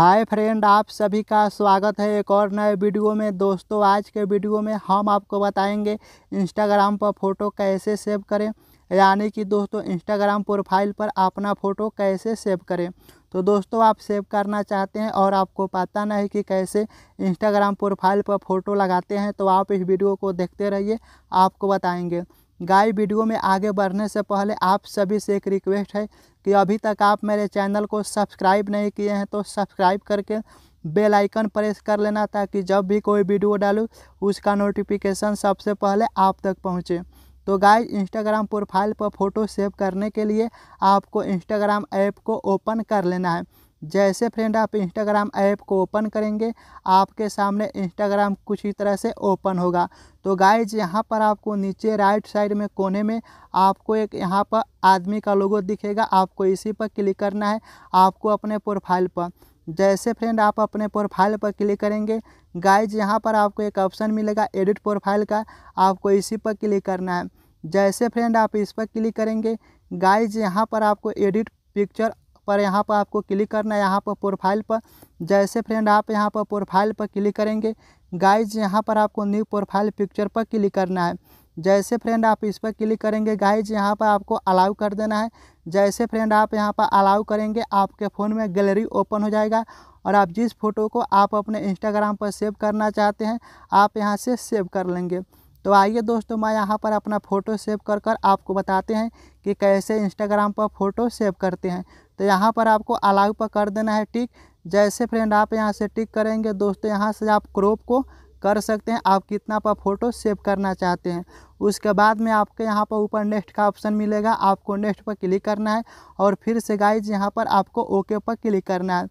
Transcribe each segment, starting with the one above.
hi friend आप सभी का स्वागत है एक और नए वीडियो में दोस्तों आज के वीडियो में हम आपको बताएंगे इंस्टाग्राम पर फ़ोटो कैसे सेव करें यानी कि दोस्तों इंस्टाग्राम प्रोफाइल पर अपना फ़ोटो कैसे सेव करें तो दोस्तों आप सेव करना चाहते हैं और आपको पता नहीं कि कैसे इंस्टाग्राम प्रोफाइल पर फ़ोटो लगाते हैं तो आप इस वीडियो को देखते रहिए आपको बताएँगे गाय वीडियो में आगे बढ़ने से पहले आप सभी से एक रिक्वेस्ट है कि अभी तक आप मेरे चैनल को सब्सक्राइब नहीं किए हैं तो सब्सक्राइब करके बेल आइकन प्रेस कर लेना ताकि जब भी कोई वीडियो डालूँ उसका नोटिफिकेशन सबसे पहले आप तक पहुँचे तो गाय इंस्टाग्राम प्रोफाइल पर फ़ोटो सेव करने के लिए आपको इंस्टाग्राम ऐप को ओपन कर लेना है जैसे फ्रेंड आप इंस्टाग्राम ऐप को ओपन करेंगे आपके सामने इंस्टाग्राम कुछ ही तरह से ओपन होगा तो गाइज यहाँ पर आपको नीचे राइट साइड में कोने में आपको एक यहाँ पर आदमी का लोगो दिखेगा आपको इसी पर क्लिक करना है आपको अपने प्रोफाइल पर जैसे फ्रेंड आप अपने प्रोफाइल पर क्लिक करेंगे गाइज यहाँ पर आपको एक ऑप्शन मिलेगा एडिट प्रोफाइल का आपको इसी पर क्लिक करना है जैसे फ्रेंड आप इस पर क्लिक करेंगे गाइज यहाँ पर आपको एडिट पिक्चर पर यहाँ पर आपको क्लिक करना है यहाँ पर प्रोफाइल पर जैसे फ्रेंड आप यहाँ पर प्रोफाइल पर क्लिक करेंगे गाइज यहाँ पर आपको न्यू प्रोफाइल पिक्चर पर क्लिक करना है जैसे फ्रेंड आप इस पर क्लिक करेंगे गाइज यहाँ पर आपको अलाउ कर देना है जैसे फ्रेंड आप यहाँ पर अलाउ करेंगे आपके फ़ोन में गैलरी ओपन हो जाएगा और आप जिस फोटो को आप अपने इंस्टाग्राम पर सेव करना चाहते हैं आप यहाँ से सेव कर लेंगे तो आइए दोस्तों मैं यहाँ पर अपना फ़ोटो सेव कर कर आपको बताते हैं कि कैसे इंस्टाग्राम पर फ़ोटो सेव करते हैं तो यहाँ पर आपको अलाउ पर कर देना है टिक जैसे फ्रेंड आप यहाँ से टिक करेंगे दोस्तों यहाँ से आप क्रोप को कर सकते हैं आप कितना पर फोटो सेव करना चाहते हैं उसके बाद में आपके यहाँ पर ऊपर नेक्स्ट का ऑप्शन मिलेगा आपको नेक्स्ट पर क्लिक करना है और फिर से गाइज यहाँ पर आपको ओके पर क्लिक करना है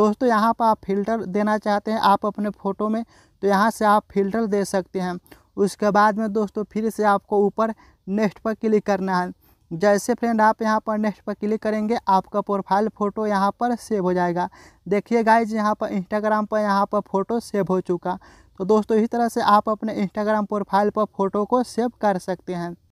दोस्तों यहाँ पर आप फिल्टर देना चाहते हैं आप अपने फ़ोटो में तो यहाँ से आप फिल्टर दे सकते हैं उसके बाद में दोस्तों फिर से आपको ऊपर नेक्स्ट पर क्लिक करना है जैसे फ्रेंड आप यहाँ पर नेक्स्ट पर क्लिक करेंगे आपका प्रोफाइल फ़ोटो यहाँ पर सेव हो जाएगा देखिए गाइज यहाँ पर इंस्टाग्राम पर यहाँ पर फ़ोटो सेव हो चुका तो दोस्तों इस तरह से आप अपने इंस्टाग्राम प्रोफाइल पर फ़ोटो को सेव कर सकते हैं